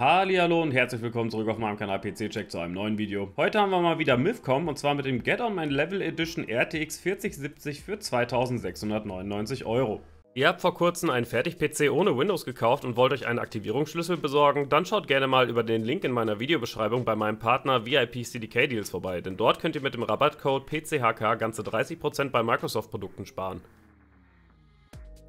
Hallihallo und herzlich willkommen zurück auf meinem Kanal PC Check zu einem neuen Video. Heute haben wir mal wieder MythCom und zwar mit dem Get On My Level Edition RTX 4070 für 2699 Euro. Ihr habt vor kurzem einen Fertig-PC ohne Windows gekauft und wollt euch einen Aktivierungsschlüssel besorgen? Dann schaut gerne mal über den Link in meiner Videobeschreibung bei meinem Partner VIP CDK Deals vorbei, denn dort könnt ihr mit dem Rabattcode PCHK ganze 30% bei Microsoft-Produkten sparen.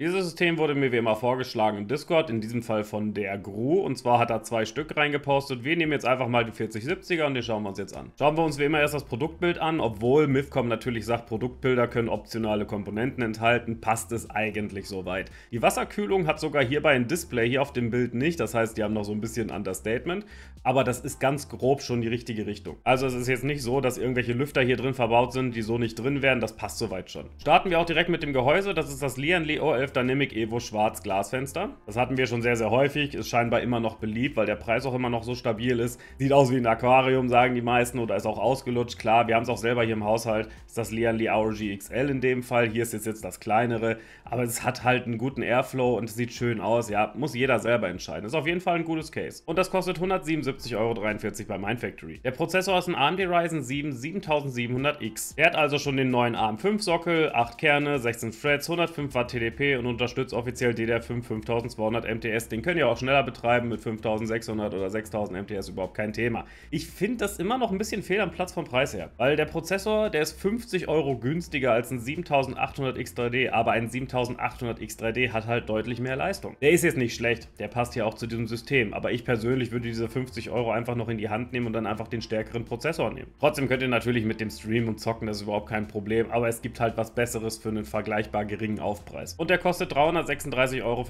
Dieses System wurde mir wie immer vorgeschlagen im Discord, in diesem Fall von der Gru. Und zwar hat er zwei Stück reingepostet. Wir nehmen jetzt einfach mal die 4070er und die schauen wir uns jetzt an. Schauen wir uns wie immer erst das Produktbild an. Obwohl Mifcom natürlich sagt, Produktbilder können optionale Komponenten enthalten, passt es eigentlich soweit. Die Wasserkühlung hat sogar hierbei ein Display, hier auf dem Bild nicht. Das heißt, die haben noch so ein bisschen Understatement. Aber das ist ganz grob schon die richtige Richtung. Also es ist jetzt nicht so, dass irgendwelche Lüfter hier drin verbaut sind, die so nicht drin wären. Das passt soweit schon. Starten wir auch direkt mit dem Gehäuse. Das ist das Lian Leo 11 Valve Nimic Evo Schwarz Glasfenster. Das hatten wir schon sehr, sehr häufig. Ist scheinbar immer noch beliebt, weil der Preis auch immer noch so stabil ist. Sieht aus wie ein Aquarium, sagen die meisten, oder ist auch ausgelutscht. Klar, wir haben es auch selber hier im Haushalt. Ist das Lian Li RG XL in dem Fall. Hier ist jetzt, jetzt das kleinere. Aber es hat halt einen guten Airflow und es sieht schön aus. Ja, muss jeder selber entscheiden. Ist auf jeden Fall ein gutes Case. Und das kostet 177,43 Euro bei Mindfactory. Der Prozessor ist ein AMD Ryzen 7 7700X. Er hat also schon den neuen ARM 5 Sockel, 8 Kerne, 16 Threads, 105 Watt TDP und unterstützt offiziell DDR5 5200 MTS. Den könnt ihr auch schneller betreiben mit 5600 oder 6000 MTS, überhaupt kein Thema. Ich finde das immer noch ein bisschen fehl am Platz vom Preis her, weil der Prozessor, der ist 50 Euro günstiger als ein 7800 X3D, aber ein 7800 X3D hat halt deutlich mehr Leistung. Der ist jetzt nicht schlecht, der passt ja auch zu diesem System, aber ich persönlich würde diese 50 Euro einfach noch in die Hand nehmen und dann einfach den stärkeren Prozessor nehmen. Trotzdem könnt ihr natürlich mit dem Stream und Zocken, das ist überhaupt kein Problem, aber es gibt halt was Besseres für einen vergleichbar geringen Aufpreis. Und der kostet 336,95 Euro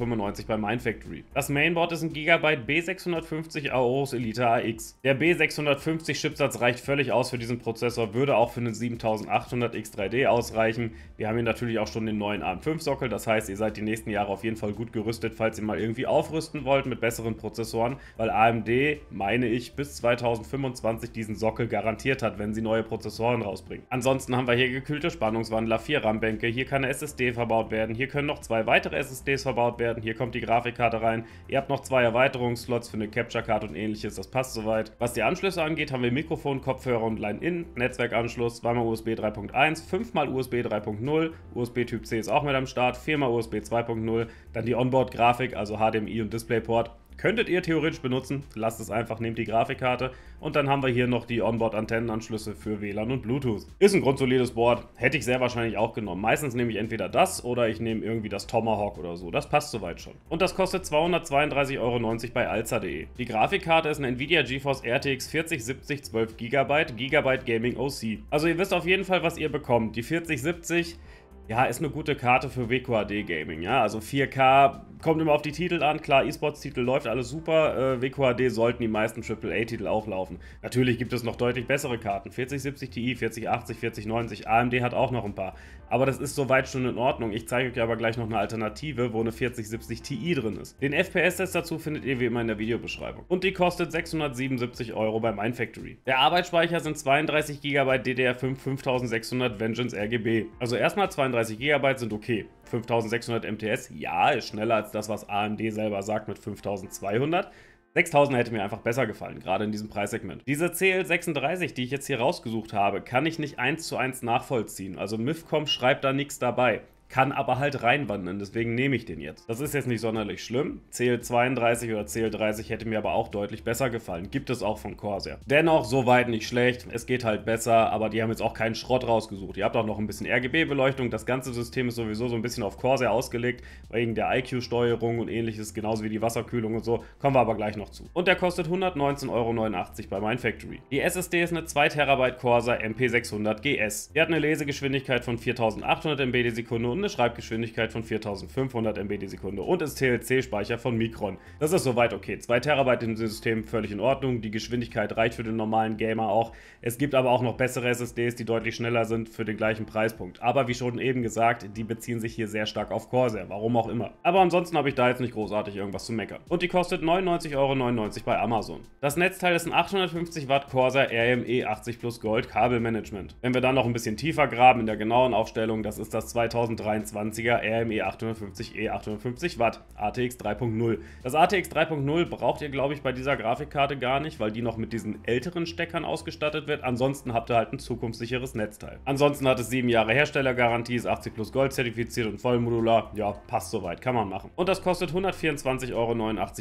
bei Mindfactory. Das Mainboard ist ein Gigabyte B650 Aorus Elite AX. Der B650 Chipsatz reicht völlig aus für diesen Prozessor, würde auch für einen 7800X3D ausreichen. Wir haben hier natürlich auch schon den neuen AM5-Sockel, das heißt, ihr seid die nächsten Jahre auf jeden Fall gut gerüstet, falls ihr mal irgendwie aufrüsten wollt mit besseren Prozessoren, weil AMD, meine ich, bis 2025 diesen Sockel garantiert hat, wenn sie neue Prozessoren rausbringen. Ansonsten haben wir hier gekühlte Spannungswandler, 4 RAM-Bänke, hier kann eine SSD verbaut werden, hier können noch zwei weitere SSDs verbaut werden. Hier kommt die Grafikkarte rein. Ihr habt noch zwei Erweiterungsslots für eine Capture-Card und ähnliches. Das passt soweit. Was die Anschlüsse angeht, haben wir Mikrofon, Kopfhörer und Line-In, Netzwerkanschluss, zweimal USB 3.1, fünfmal USB 3.0, USB Typ C ist auch mit am Start, viermal USB 2.0, dann die Onboard-Grafik, also HDMI und DisplayPort Könntet ihr theoretisch benutzen, lasst es einfach, nehmt die Grafikkarte und dann haben wir hier noch die Onboard-Antennenanschlüsse für WLAN und Bluetooth. Ist ein grundsolides Board, hätte ich sehr wahrscheinlich auch genommen. Meistens nehme ich entweder das oder ich nehme irgendwie das Tomahawk oder so, das passt soweit schon. Und das kostet 232,90 Euro bei alza.de. Die Grafikkarte ist eine Nvidia GeForce RTX 4070 12 GB Gigabyte Gaming OC. Also ihr wisst auf jeden Fall, was ihr bekommt. Die 4070 ja, ist eine gute Karte für WQHD Gaming, ja. Also 4K kommt immer auf die Titel an. Klar, E-Sports-Titel läuft alles super. Äh, WQHD sollten die meisten AAA-Titel auch laufen. Natürlich gibt es noch deutlich bessere Karten. 4070 Ti, 4080, 4090. AMD hat auch noch ein paar. Aber das ist soweit schon in Ordnung. Ich zeige euch aber gleich noch eine Alternative, wo eine 4070 Ti drin ist. Den FPS-Test dazu findet ihr wie immer in der Videobeschreibung. Und die kostet 677 Euro bei Mindfactory. Der Arbeitsspeicher sind 32 GB DDR5 5600 Vengeance RGB. Also erstmal 32 32 GB sind okay. 5600 MTS, ja, ist schneller als das, was AMD selber sagt mit 5200. 6000 hätte mir einfach besser gefallen, gerade in diesem Preissegment. Diese CL36, die ich jetzt hier rausgesucht habe, kann ich nicht eins zu eins nachvollziehen. Also MIFCOM schreibt da nichts dabei kann aber halt reinwandern. Deswegen nehme ich den jetzt. Das ist jetzt nicht sonderlich schlimm. CL32 oder CL30 hätte mir aber auch deutlich besser gefallen. Gibt es auch von Corsair. Dennoch, soweit nicht schlecht. Es geht halt besser, aber die haben jetzt auch keinen Schrott rausgesucht. Ihr habt auch noch ein bisschen RGB-Beleuchtung. Das ganze System ist sowieso so ein bisschen auf Corsair ausgelegt, wegen der IQ-Steuerung und ähnliches, genauso wie die Wasserkühlung und so. Kommen wir aber gleich noch zu. Und der kostet 119,89 Euro bei Mindfactory. Die SSD ist eine 2 TB Corsair MP600 GS. Die hat eine Lesegeschwindigkeit von 4800 MB die Sekunde und und eine Schreibgeschwindigkeit von 4500 MB die Sekunde und ist TLC-Speicher von Micron. Das ist soweit okay. 2 Terabyte dem System völlig in Ordnung. Die Geschwindigkeit reicht für den normalen Gamer auch. Es gibt aber auch noch bessere SSDs, die deutlich schneller sind für den gleichen Preispunkt. Aber wie schon eben gesagt, die beziehen sich hier sehr stark auf Corsair, warum auch immer. Aber ansonsten habe ich da jetzt nicht großartig irgendwas zu meckern. Und die kostet 99,99 ,99 Euro bei Amazon. Das Netzteil ist ein 850 Watt Corsair RME 80 Plus Gold Kabelmanagement. Wenn wir dann noch ein bisschen tiefer graben in der genauen Aufstellung, das ist das 2003 23er RME 850E 850 Watt ATX 3.0. Das ATX 3.0 braucht ihr glaube ich bei dieser Grafikkarte gar nicht, weil die noch mit diesen älteren Steckern ausgestattet wird. Ansonsten habt ihr halt ein zukunftssicheres Netzteil. Ansonsten hat es 7 Jahre Herstellergarantie, ist 80 plus Gold zertifiziert und vollmodular. Ja, passt soweit, kann man machen. Und das kostet 124,89 Euro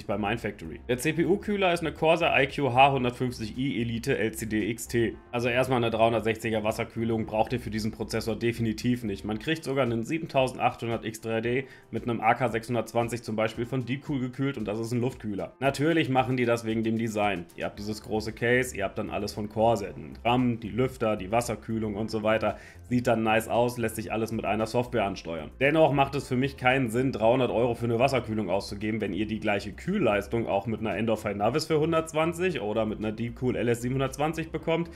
bei Mindfactory. Der CPU-Kühler ist eine Corsair IQ H150i Elite LCD XT. Also erstmal eine 360er Wasserkühlung braucht ihr für diesen Prozessor definitiv nicht. Man kriegt sogar einen 7 7800 X3D mit einem AK620 zum Beispiel von Deepcool gekühlt und das ist ein Luftkühler. Natürlich machen die das wegen dem Design. Ihr habt dieses große Case, ihr habt dann alles von Corsair, den RAM, die Lüfter, die Wasserkühlung und so weiter. Sieht dann nice aus, lässt sich alles mit einer Software ansteuern. Dennoch macht es für mich keinen Sinn, 300 Euro für eine Wasserkühlung auszugeben, wenn ihr die gleiche Kühlleistung auch mit einer Endorphin Navis für 120 oder mit einer Deepcool LS720 bekommt.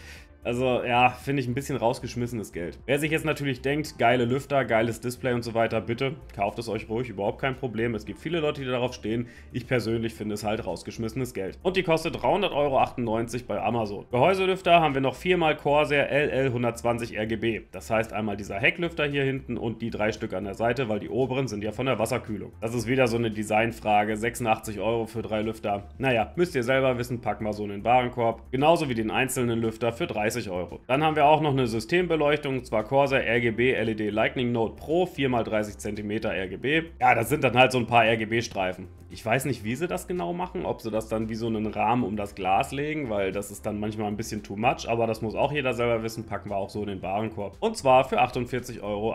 Also ja, finde ich ein bisschen rausgeschmissenes Geld. Wer sich jetzt natürlich denkt, geile Lüfter, geiles Display und so weiter, bitte kauft es euch ruhig, überhaupt kein Problem. Es gibt viele Leute, die darauf stehen. Ich persönlich finde es halt rausgeschmissenes Geld. Und die kostet 300,98 Euro bei Amazon. Gehäuselüfter haben wir noch viermal Corsair LL120 RGB. Das heißt einmal dieser Hecklüfter hier hinten und die drei Stück an der Seite, weil die oberen sind ja von der Wasserkühlung. Das ist wieder so eine Designfrage. 86 Euro für drei Lüfter. Naja, müsst ihr selber wissen, packen wir so einen Warenkorb. Genauso wie den einzelnen Lüfter für 30 30 Euro. Dann haben wir auch noch eine Systembeleuchtung, und zwar Corsair RGB LED Lightning Note Pro 4x30 cm RGB. Ja, das sind dann halt so ein paar RGB-Streifen. Ich weiß nicht, wie sie das genau machen, ob sie das dann wie so einen Rahmen um das Glas legen, weil das ist dann manchmal ein bisschen too much, aber das muss auch jeder selber wissen, packen wir auch so in den Warenkorb. Und zwar für 48,31 Euro.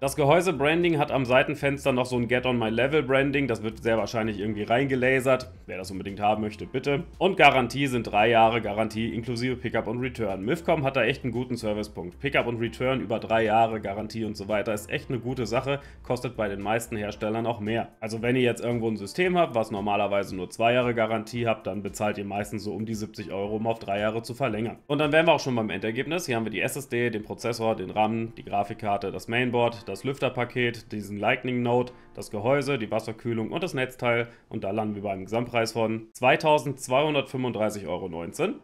Das Gehäuse-Branding hat am Seitenfenster noch so ein Get on my Level Branding, das wird sehr wahrscheinlich irgendwie reingelasert. Wer das unbedingt haben möchte, bitte. Und Garantie sind drei Jahre Garantie inklusive Pickup und Return an. Mivcom hat da echt einen guten Servicepunkt. Pickup und Return über drei Jahre, Garantie und so weiter ist echt eine gute Sache, kostet bei den meisten Herstellern auch mehr. Also wenn ihr jetzt irgendwo ein System habt, was normalerweise nur zwei Jahre Garantie habt, dann bezahlt ihr meistens so um die 70 Euro, um auf drei Jahre zu verlängern. Und dann wären wir auch schon beim Endergebnis. Hier haben wir die SSD, den Prozessor, den RAM, die Grafikkarte, das Mainboard, das Lüfterpaket, diesen Lightning Note, das Gehäuse, die Wasserkühlung und das Netzteil. Und da landen wir bei einem Gesamtpreis von 2235,19 Euro.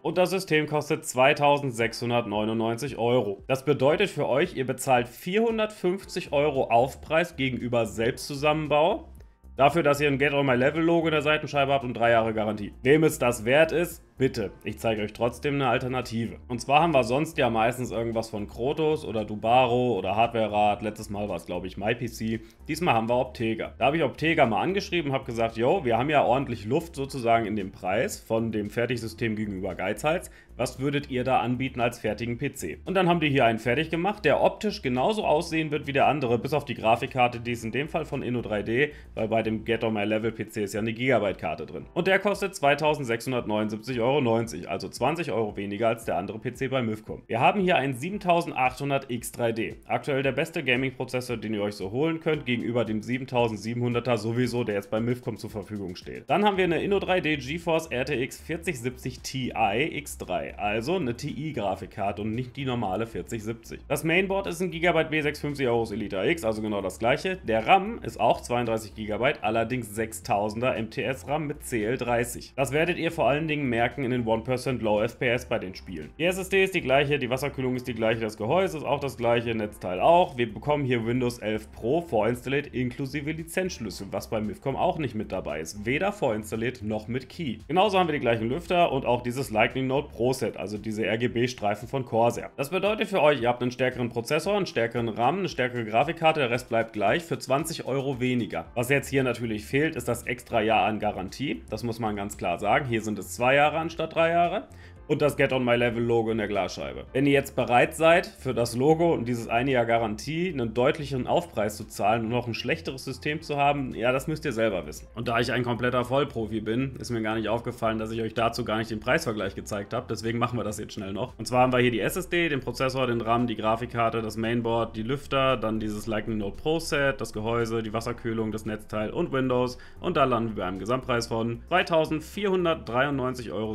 Und das System kostet 2000 1699 Euro. Das bedeutet für euch, ihr bezahlt 450 Euro Aufpreis gegenüber Selbstzusammenbau. Dafür, dass ihr ein Get On My Level Logo in der Seitenscheibe habt und drei Jahre Garantie. Wem es das wert ist, Bitte, ich zeige euch trotzdem eine Alternative. Und zwar haben wir sonst ja meistens irgendwas von Krotos oder Dubaro oder Hardware-Rad. Letztes Mal war es, glaube ich, MyPC. Diesmal haben wir Optega. Da habe ich Optega mal angeschrieben, habe gesagt, yo, wir haben ja ordentlich Luft sozusagen in dem Preis von dem Fertigsystem gegenüber Geizhals. Was würdet ihr da anbieten als fertigen PC? Und dann haben die hier einen fertig gemacht, der optisch genauso aussehen wird wie der andere, bis auf die Grafikkarte, die ist in dem Fall von Inno3D, weil bei dem Get On My Level PC ist ja eine Gigabyte-Karte drin. Und der kostet 2679 Euro. Euro, also 20 Euro weniger als der andere PC bei MIFCOM. Wir haben hier einen 7800X3D, aktuell der beste Gaming-Prozessor, den ihr euch so holen könnt, gegenüber dem 7700er sowieso, der jetzt bei MIFCOM zur Verfügung steht. Dann haben wir eine Inno3D GeForce RTX 4070 Ti X3, also eine TI-Grafikkarte und nicht die normale 4070. Das Mainboard ist ein Gigabyte B650 Aorus Elite X, also genau das gleiche. Der RAM ist auch 32 GB, allerdings 6000er MTS RAM mit CL30. Das werdet ihr vor allen Dingen merken, Stärken in den 1% Low FPS bei den Spielen. Die SSD ist die gleiche, die Wasserkühlung ist die gleiche, das Gehäuse ist auch das gleiche, Netzteil auch. Wir bekommen hier Windows 11 Pro vorinstalliert inklusive Lizenzschlüssel, was bei MIFCOM auch nicht mit dabei ist. Weder vorinstalliert noch mit Key. Genauso haben wir die gleichen Lüfter und auch dieses Lightning Note Pro Set, also diese RGB-Streifen von Corsair. Das bedeutet für euch, ihr habt einen stärkeren Prozessor, einen stärkeren RAM, eine stärkere Grafikkarte, der Rest bleibt gleich für 20 Euro weniger. Was jetzt hier natürlich fehlt, ist das extra Jahr an Garantie. Das muss man ganz klar sagen. Hier sind es zwei Jahre, Jahre anstatt drei Jahre und das Get On My Level Logo in der Glasscheibe. Wenn ihr jetzt bereit seid, für das Logo und dieses eine Jahr Garantie einen deutlicheren Aufpreis zu zahlen und noch ein schlechteres System zu haben, ja, das müsst ihr selber wissen. Und da ich ein kompletter Vollprofi bin, ist mir gar nicht aufgefallen, dass ich euch dazu gar nicht den Preisvergleich gezeigt habe. Deswegen machen wir das jetzt schnell noch. Und zwar haben wir hier die SSD, den Prozessor, den RAM, die Grafikkarte, das Mainboard, die Lüfter, dann dieses Lightning Note Pro Set, das Gehäuse, die Wasserkühlung, das Netzteil und Windows. Und da landen wir bei einem Gesamtpreis von 2493,87 Euro.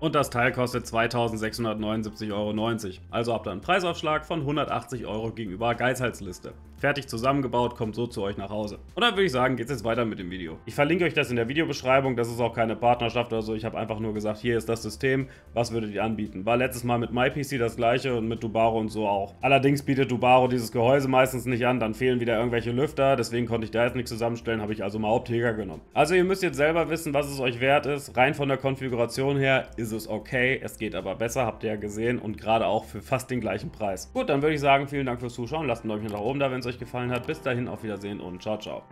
Und das Teil Teil kostet 2679,90 Euro. Also habt ihr einen Preisaufschlag von 180 Euro gegenüber Geizhalsliste fertig zusammengebaut, kommt so zu euch nach Hause. Und dann würde ich sagen, geht es jetzt weiter mit dem Video. Ich verlinke euch das in der Videobeschreibung, das ist auch keine Partnerschaft oder so, ich habe einfach nur gesagt, hier ist das System, was würdet ihr anbieten? War letztes Mal mit MyPC das gleiche und mit Dubaro und so auch. Allerdings bietet Dubaro dieses Gehäuse meistens nicht an, dann fehlen wieder irgendwelche Lüfter, deswegen konnte ich da jetzt nichts zusammenstellen, habe ich also mal Hauptjäger genommen. Also ihr müsst jetzt selber wissen, was es euch wert ist. Rein von der Konfiguration her ist es okay, es geht aber besser, habt ihr ja gesehen und gerade auch für fast den gleichen Preis. Gut, dann würde ich sagen, vielen Dank fürs Zuschauen, lasst ein Däumchen nach oben da, wenn es euch euch gefallen hat. Bis dahin, auf Wiedersehen und ciao, ciao.